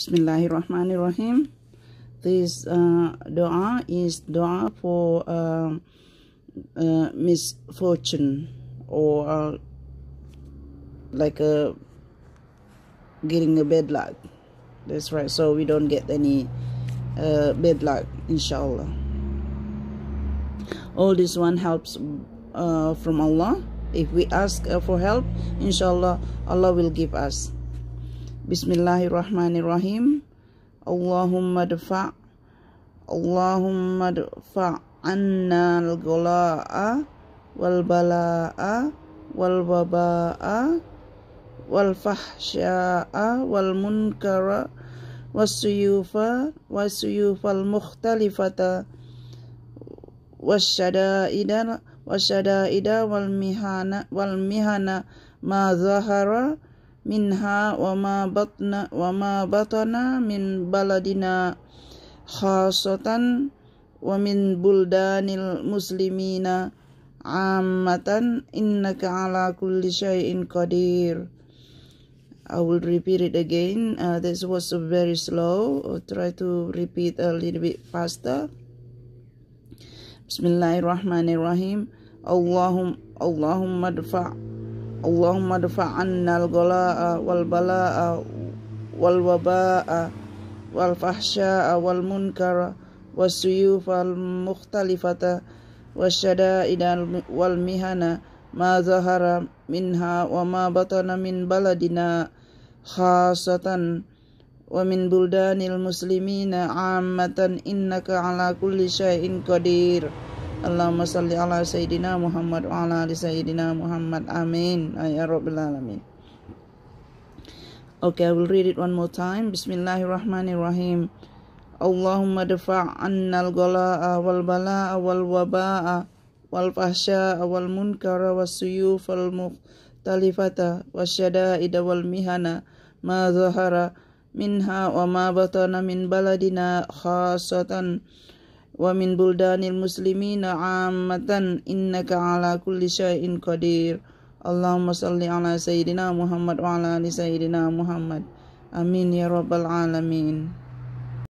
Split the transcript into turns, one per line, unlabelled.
Bismillahirrahmanirrahim. This uh, dua is dua for uh, uh, misfortune or uh, like a getting a bad luck. That's right. So we don't get any uh, bad luck, inshallah. All this one helps uh, from Allah. If we ask for help, inshallah, Allah will give us. Bismillahirrahmanirrahim. Allahumma dfa' Allahumma dfa' anna al-gula'a wal bala'a wal waba'a wal fahsya'a wal munkara wasuyufa wasuyufal mukhtalifata wasyada'ida wasyada'ida wal mihana wal mihana ma zahara minha wa ma batna wa ma min baladina khasatan wamin min buldanil muslimina ammatan innaka ala kulli in qadir I will repeat it again. Uh, this was very slow. I'll try to repeat a little bit faster. Bismillahirrahmanirrahim. Allahum, Allahum madfa. Allahumma dafa anna al-ghalaa wal balaa wal wabaa wal fahsyaa wal munkara was suyufa al mukhtalifata wasyada'id wal mihana ma zahara minha wa ma batana min baladina khasatan wa min buldanil muslimina ammatan innaka ala kulli syai'in qadir salli ala sayyidina Muhammad wa ala آل sayyidina Muhammad. Amin. يا رب alamin. Okay, I will read it one more time. Bismillahirrahmanirrahim. Allahumma dafa' anna al-gala'a wal-bala'a wal-waba'a wal-fahsya'a wal-munkara was-suyuf al-mukhtalifata wasyada'ida wal-mihana ma zahara minha wa ma batana min baladina khasatan ومن بلدان المسلمين عامة إنك على كل شيء قدير اللهم صل على سيدنا محمد وعلى آل سيدنا محمد آمين يا رب العالمين